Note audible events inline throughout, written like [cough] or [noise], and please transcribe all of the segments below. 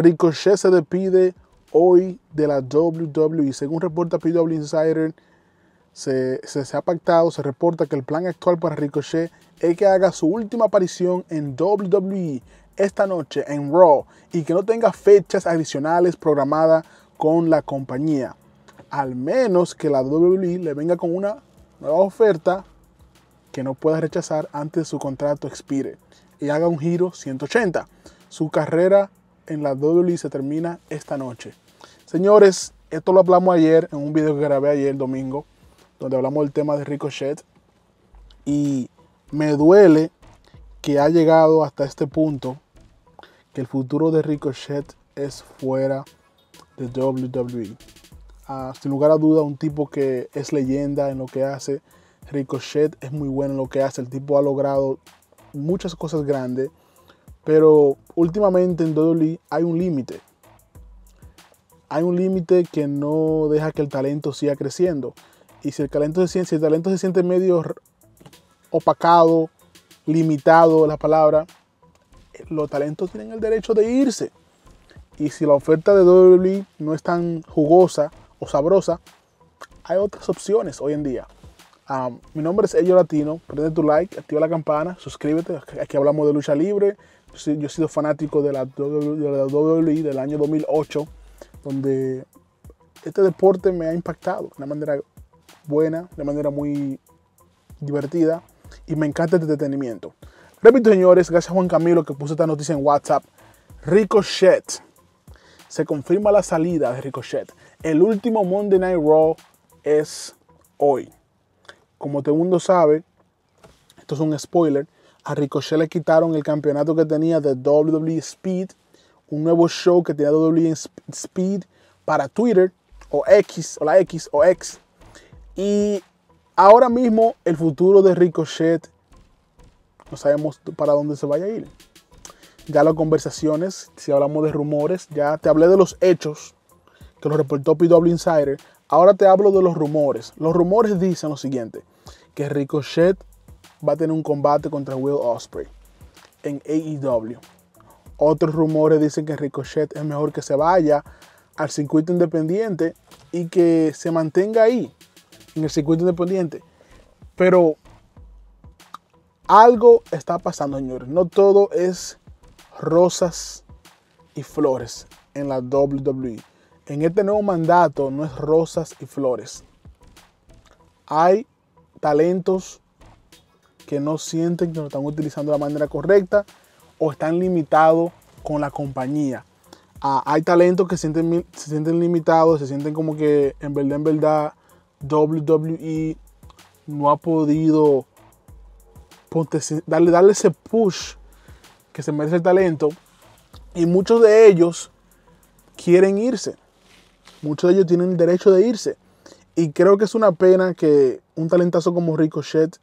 Ricochet se despide hoy de la WWE. Según reporta PW Insider, se, ha pactado, se reporta que el plan actual para Ricochet es que haga su última aparición en WWE esta noche en Raw y que no tenga fechas adicionales programadas con la compañía. Al menos que la WWE le venga con una nueva oferta que no pueda rechazar antes de su contrato expire y haga un giro 180. Su carrera en la WWE se termina esta noche. Señores, esto lo hablamos ayer en un video que grabé ayer, el domingo, donde hablamos del tema de Ricochet. Y me duele que ha llegado hasta este punto que el futuro de Ricochet es fuera de WWE. Ah, sin lugar a duda, un tipo que es leyenda en lo que hace. Ricochet es muy bueno en lo que hace. El tipo ha logrado muchas cosas grandes pero últimamente en WWE hay un límite. Hay un límite que no deja que el talento siga creciendo. Y si el talento se siente, el talento se siente medio opacado, limitado, la palabra, los talentos tienen el derecho de irse. Y si la oferta de WWE no es tan jugosa o sabrosa, hay otras opciones hoy en día. mi nombre es Ello Latino. Prende tu like, activa la campana, suscríbete. Aquí hablamos de lucha libre, pues, yo he sido fanático de la, WWE del año 2008, donde este deporte me ha impactado de una manera buena, de una manera muy divertida y me encanta este detenimiento. Repito, señores, gracias a Juan Camilo que puso esta noticia en WhatsApp. Ricochet. Se confirma la salida de Ricochet. El último Monday Night Raw es hoy. Como todo el mundo sabe, esto es un spoiler a Ricochet le quitaron el campeonato que tenía de WWE Speed, un nuevo show que tenía WWE Speed para Twitter o X o la X o X. Y ahora mismo el futuro de Ricochet no sabemos para dónde se vaya a ir. Ya las conversaciones, si hablamos de rumores, ya te hablé de los hechos que lo reportó PW Insider. Ahora te hablo de los rumores. Los rumores dicen lo siguiente, que Ricochet va a tener un combate contra Will Osprey en AEW. Otros rumores dicen que Ricochet es mejor que se vaya al circuito independiente y que se mantenga ahí, en el circuito independiente. Pero algo está pasando, señores. No todo es rosas y flores en la WWE. En este nuevo mandato no es rosas y flores. Hay talentos que no sienten que lo están utilizando de la manera correcta o están limitados con la compañía. Ah, hay talentos que sienten, se sienten limitados, se sienten como que en verdad, en verdad, WWE no ha podido darle, darle ese push que se merece el talento. Y muchos de ellos quieren irse. Muchos de ellos tienen el derecho de irse. Y creo que es una pena que un talentazo como Ricochet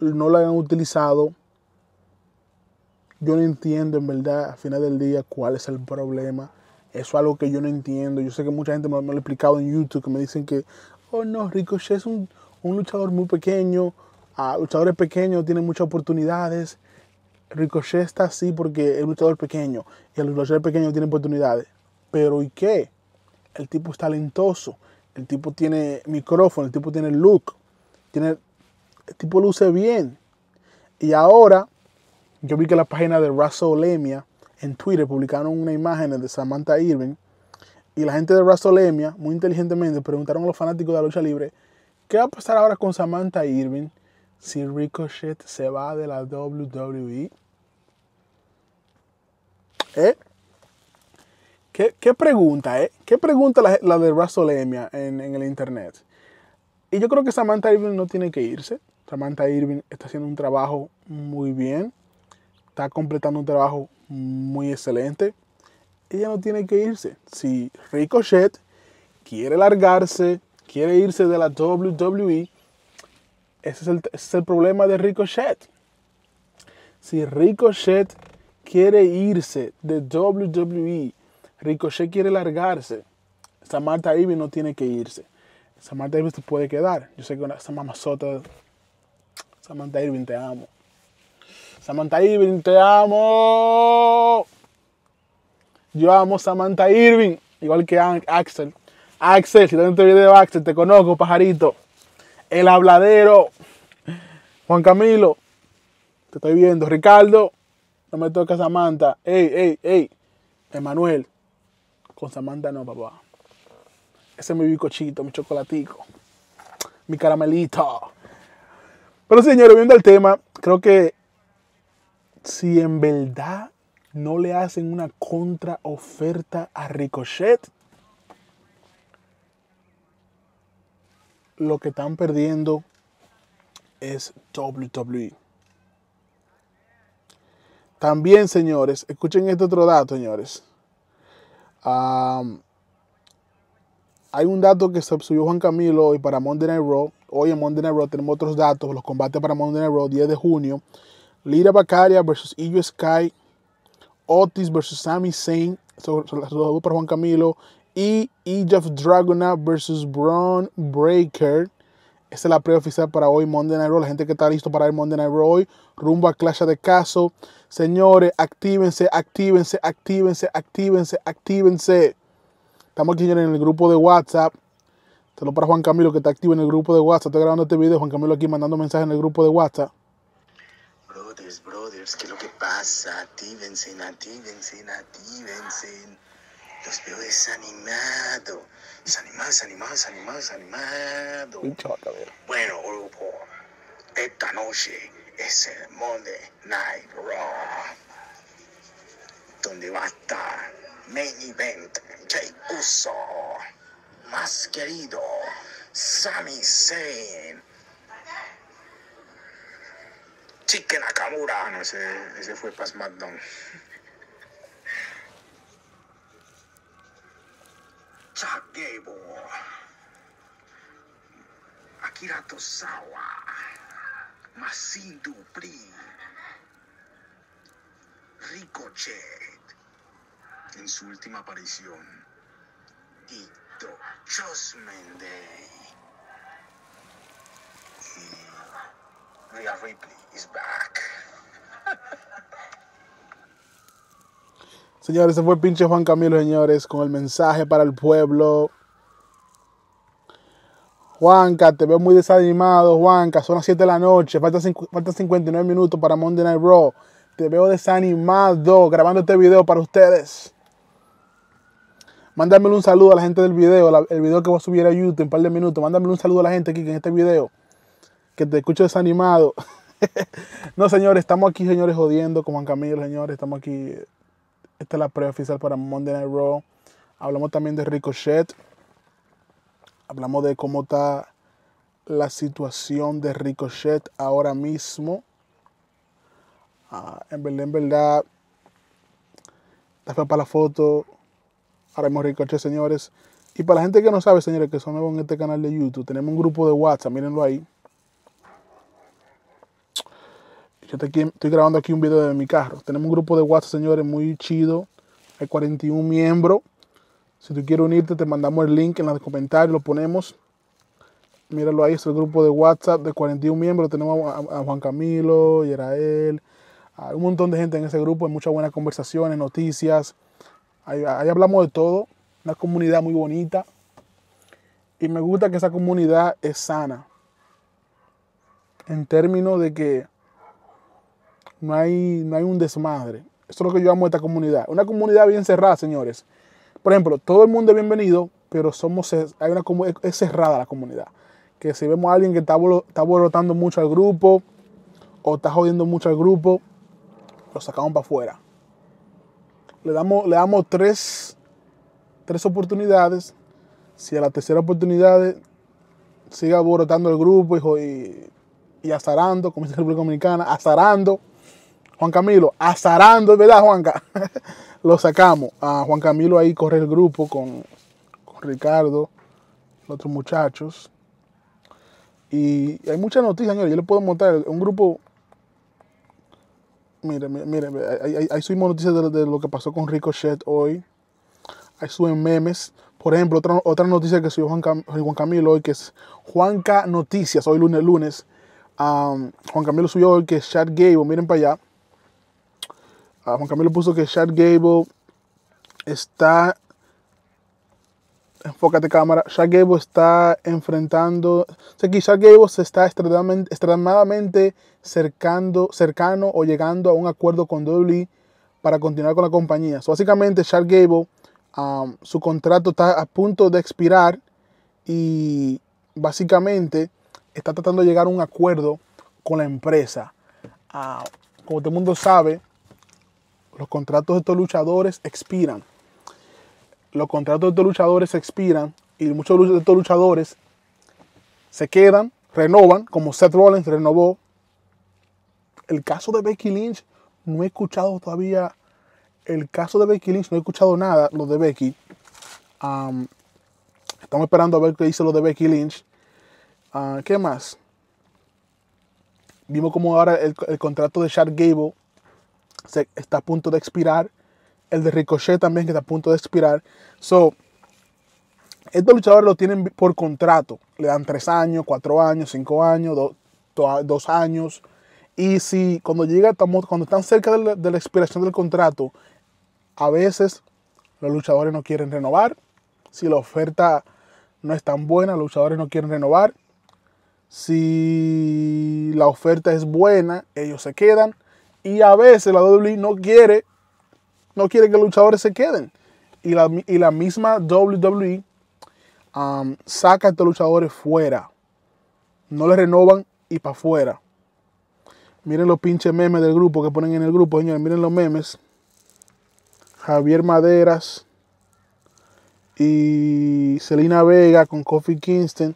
no lo han utilizado. Yo no entiendo en verdad, a final del día, cuál es el problema. Eso es algo que yo no entiendo. Yo sé que mucha gente me, lo ha explicado en YouTube, que me dicen que, oh no, Ricochet es un, luchador muy pequeño. A ah, luchadores pequeños tienen muchas oportunidades. Ricochet está así porque es un luchador pequeño. Y el luchador pequeño tiene oportunidades. Pero ¿y qué? El tipo es talentoso. El tipo tiene micrófono, el tipo tiene look, tiene el tipo luce bien. Y ahora, yo vi que la página de Rasolemia en Twitter publicaron una imagen de Samantha Irving. Y la gente de Rasolemia muy inteligentemente, preguntaron a los fanáticos de la lucha libre, ¿qué va a pasar ahora con Samantha Irving si Ricochet se va de la WWE? ¿Eh? ¿Qué, pregunta, eh? ¿Qué pregunta la, de Rasolemia en, en el internet? Y yo creo que Samantha Irving no tiene que irse. Samantha Irving está haciendo un trabajo muy bien, está completando un trabajo muy excelente. Ella no tiene que irse. Si Ricochet quiere largarse, quiere irse de la WWE, ese es el, problema de Ricochet. Si Ricochet quiere irse de WWE, Ricochet quiere largarse, Samantha Irving no tiene que irse. Samantha Irving se puede quedar. Yo sé que una, esa mamazota Samantha Irving, te amo. Samantha Irving, te amo. Yo amo Samantha Irving, igual que Axel. Axel, si te en este video, Axel, te conozco, pajarito. El habladero. Juan Camilo, te estoy viendo. Ricardo, no me toca Samantha. Ey, ey, ey. Emanuel, con Samantha no, papá. Ese es mi bicochito, mi chocolatico, mi caramelito. Pero señores, viendo el tema, creo que si en verdad no le hacen una contraoferta a Ricochet, lo que están perdiendo es WWE. También, señores, escuchen este otro dato, señores. Ah, hay un dato que se subió Juan Camilo hoy para Monday Night Raw. Hoy en Monday Night Raw tenemos otros datos, los combates para Monday Night Raw 10 de junio. Lira Bacaria versus Illo Sky. Otis versus Sami Zayn. dos para Juan Camilo. Y Jeff Dragona versus Braun Breaker. Esta es la pre-oficial para hoy, Monday Night Raw. La gente que está listo para el Monday Night Raw hoy. Rumbo a Clash de Caso. Señores, actívense, actívense, actívense, actívense, actívense. Estamos aquí en el grupo de WhatsApp. Te lo para Juan Camilo que está activo en el grupo de WhatsApp. Estoy grabando este video. Juan Camilo aquí mandando mensajes en el grupo de WhatsApp. Brothers, brothers, ¿qué es lo que pasa? Actívense, actívense, actívense. Los veo desanimados. Desanimados, desanimados, desanimados, desanimados. Bueno, grupo, esta noche es el Monday Night Raw. ¿Dónde va a estar Main Event, Jay Uso, más querido, Sami Zayn, Chicken Nakamura, ah, ese, fue para SmackDown. Chuck Gable, Akira Tosawa Masin Pri, Ricochet en su última aparición. Ito Day. Y Rhea Ripley is back. [laughs] Señores, se fue pinche Juan Camilo, señores, con el mensaje para el pueblo. Juanca, te veo muy desanimado, Juanca. Son las 7 de la noche, faltan falta 59 minutos para Monday Night Raw. Te veo desanimado grabando este video para ustedes. Mándamelo un saludo a la gente del video, el video que voy a subir a YouTube en un par de minutos. Mándamelo un saludo a la gente aquí en este video, que te escucho desanimado. [laughs] no, señores, estamos aquí, señores, jodiendo como Juan Camilo, señores. Estamos aquí. Esta es la pre-oficial para Monday Night Raw. Hablamos también de Ricochet. Hablamos de cómo está la situación de Ricochet ahora mismo. Ah, en verdad, en verdad, para la foto. Ahora hemos ricoche, señores. Y para la gente que no sabe, señores, que son nuevos en este canal de YouTube, tenemos un grupo de WhatsApp, mírenlo ahí. Yo estoy grabando aquí un video de mi carro. Tenemos un grupo de WhatsApp, señores, muy chido. Hay 41 miembros. Si tú quieres unirte, te mandamos el link en los comentarios, lo ponemos. Míralo ahí, es el grupo de WhatsApp de 41 miembros. Tenemos a, Juan Camilo, Yerael, Hay un montón de gente en ese grupo. Hay muchas buenas conversaciones, noticias. Ahí, hablamos de todo, una comunidad muy bonita. Y me gusta que esa comunidad es sana. En términos de que no hay, no hay un desmadre. Eso es lo que yo amo de esta comunidad. Una comunidad bien cerrada, señores. Por ejemplo, todo el mundo es bienvenido, pero somos, hay es cerrada la comunidad. Que si vemos a alguien que está, está mucho al grupo o está jodiendo mucho al grupo, lo sacamos para afuera le damos, le damos tres, oportunidades. Si a la tercera oportunidad eh, sigue aborotando el grupo hijo, y, y azarando, como dice República Dominicana, azarando. Juan Camilo, azarando, es verdad, Juanca. [laughs] lo sacamos. A Juan Camilo ahí corre el grupo con, Ricardo, los otros muchachos. Y hay muchas noticias, señores. Yo le puedo montar un grupo Miren, miren, miren, ahí subimos noticias de, lo que pasó con Ricochet hoy. Ahí suben memes. Por ejemplo, otra, noticia que subió eh, Juan, Camilo hoy, que es Juanca Noticias, hoy lunes, lunes. Juan Camilo subió hoy que es Chad Gable, miren para allá. Ah, Juan Camilo puso que Chad Gable está enfócate cámara, Gable está enfrentando, o sea, se está extremadamente, cercando, cercano o llegando a un acuerdo con WWE para continuar con la compañía. básicamente, Shark Gable, um, su contrato está a punto de expirar y básicamente está tratando de llegar a un acuerdo con la empresa. Ah, como todo el mundo sabe, los contratos de estos luchadores expiran los contratos de estos luchadores expiran y muchos de estos luchadores se quedan, renovan, como Seth Rollins renovó. El caso de Becky Lynch, no he escuchado todavía. El caso de Becky Lynch, no he escuchado nada, lo de Becky. estamos esperando a ver qué dice lo de Becky Lynch. Ah, ¿Qué más? Vimos como ahora el, contrato de Shark Gable se, está a punto de expirar el de Ricochet también que está a punto de expirar. So, estos luchadores lo tienen por contrato. Le dan tres años, cuatro años, cinco años, 2 dos años. Y si cuando llega, cuando están cerca de la, de la, expiración del contrato, a veces los luchadores no quieren renovar. Si la oferta no es tan buena, los luchadores no quieren renovar. Si la oferta es buena, ellos se quedan. Y a veces la WWE no quiere no quiere que los luchadores se queden. Y la, misma WWE um, saca a estos luchadores fuera. No les renovan y para afuera. Miren los pinches memes del grupo que ponen en el grupo, señores. Miren los memes. Javier Maderas y Celina Vega con Kofi Kingston.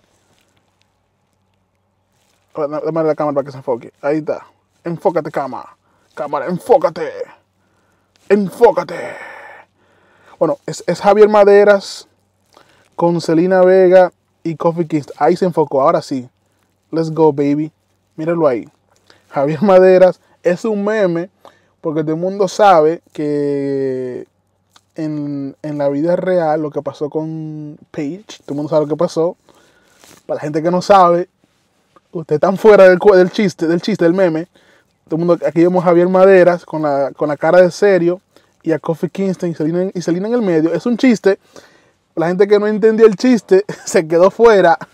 Dame la cámara para que se enfoque. Ahí está. Enfócate, cámara. Cámara, enfócate enfócate. Bueno, es, Javier Maderas con Celina Vega y Coffee Kiss, Ahí se enfocó, ahora sí. Let's go, baby. Míralo ahí. Javier [laughs] Maderas es un meme porque todo el mundo sabe que en, la vida real lo que pasó con Paige, todo el mundo sabe lo que pasó. Para la gente que no sabe, ustedes están fuera del, del chiste, del chiste, del meme aquí vemos a Javier Maderas con la, cara de serio y a Kofi Kingston y Selena, y en el medio. Es un chiste. La gente que no entendió el chiste [laughs] se quedó fuera. [laughs]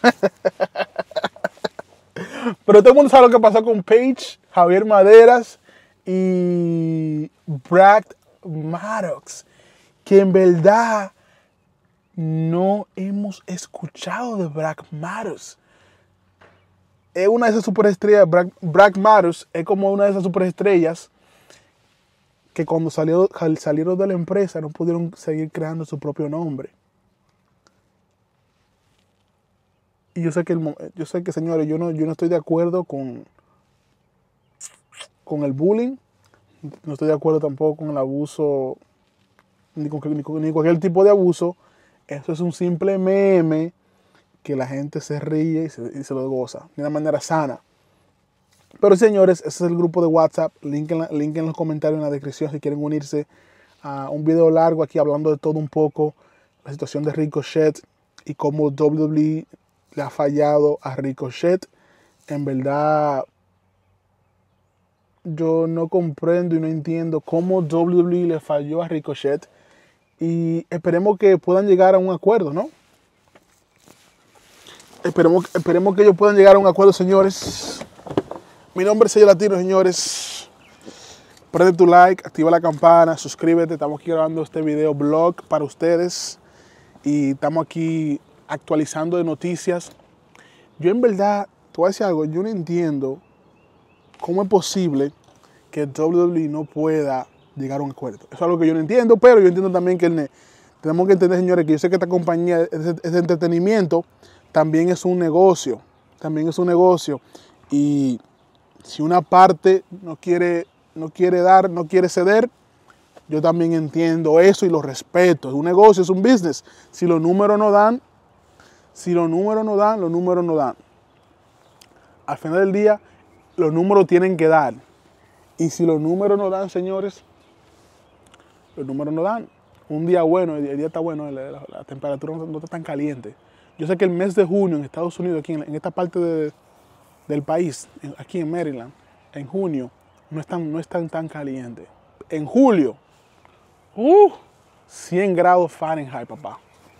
Pero todo el mundo sabe lo que pasó con Paige, Javier Maderas y Brad Maddox, que en verdad no hemos escuchado de Brad Maddox es una de esas superestrellas, Black Brad es como una de esas superestrellas que cuando salió, salieron de la empresa no pudieron seguir creando su propio nombre. Y yo sé que, el, yo sé que señores, yo no, yo no estoy de acuerdo con, con el bullying, no estoy de acuerdo tampoco con el abuso, ni con, ni ni cualquier tipo de abuso. Eso es un simple meme la gente se ríe y se, lo goza de una manera sana. Pero señores, ese es el grupo de WhatsApp. Link en, los comentarios, en la descripción si quieren unirse a un video largo aquí hablando de todo un poco. La situación de Ricochet y cómo WWE le ha fallado a Ricochet. En verdad, yo no comprendo y no entiendo cómo WWE le falló a Ricochet. Y esperemos que puedan llegar a un acuerdo, ¿no? Esperemos, que ellos puedan llegar a un acuerdo, señores. Mi nombre es Sello Latino, señores. Prende tu like, activa la campana, suscríbete. Estamos aquí grabando este video blog para ustedes y estamos aquí actualizando de noticias. Yo en verdad, tú voy algo, yo no entiendo cómo es posible que WWE no pueda llegar a un acuerdo. Eso es algo que yo no entiendo, pero yo entiendo también que tenemos que entender, señores, que yo sé que esta compañía es de entretenimiento, también es un negocio, también es un negocio. Y si una parte no quiere, no quiere dar, no quiere ceder, yo también entiendo eso y lo respeto. Es un negocio, es un business. Si los números no dan, si los números no dan, los números no dan. Al final del día, los números tienen que dar. Y si los números no dan, señores, los números no dan. Un día bueno, el día está bueno, la, temperatura no está tan caliente. Yo sé que el mes de junio en Estados Unidos, aquí en, esta parte del país, aquí en Maryland, en junio, no están tan, no están tan, caliente. En julio, uh, 100 grados Fahrenheit, papá.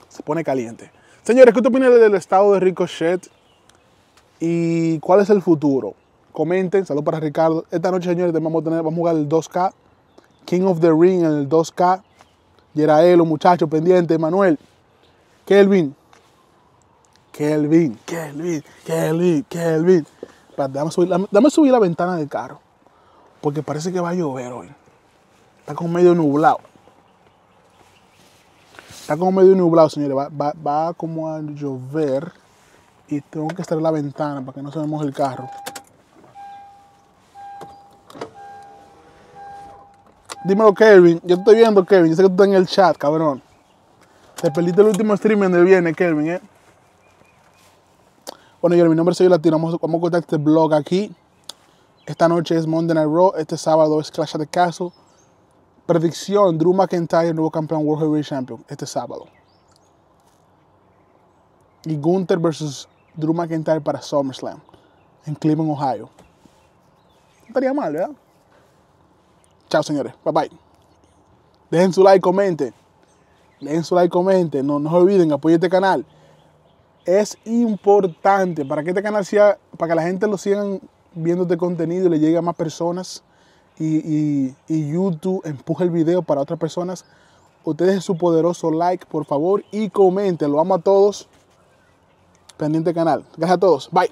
Se pone caliente. Señores, ¿qué opinan del estado de Ricochet? ¿Y cuál es el futuro? Comenten, Saludos para Ricardo. Esta noche, señores, vamos a, tener, vamos jugar el 2K. King of the Ring en el 2K. Yerael, los muchachos, pendiente. Manuel, Kelvin, Kelvin, Kelvin, Kelvin, Kelvin. dame, subir, la ventana del carro. Porque parece que va a llover hoy. Está como medio nublado. Está como medio nublado, señores. Va, como a llover. Y tengo que estar en la ventana para que no se me el carro. Dímelo, Kelvin. Yo te estoy viendo, Kelvin. Yo sé que tú estás en el chat, cabrón. Te perdiste el último streaming del viernes, Kelvin, ¿eh? Bueno, yo mi nombre soy Latino. Vamos, vamos a contar este blog aquí. Esta noche es Monday Night Raw. Este sábado es Clash of the Castle. Predicción: Drew McIntyre, nuevo campeón World Heavyweight Champion. Este sábado. Y Gunther versus Drew McIntyre para SummerSlam en Cleveland, Ohio. Estaría mal, ¿verdad? Chao, señores. Bye bye. Dejen su like, comenten. Dejen su like, comenten. No, no olviden, apoyen este canal es importante para que este canal sea, para que la gente lo siga viendo este contenido y le llegue a más personas y, y YouTube empuje el video para otras personas. Ustedes deje su poderoso like, por favor, y comente. Lo amo a todos. Pendiente canal. Gracias a todos. Bye.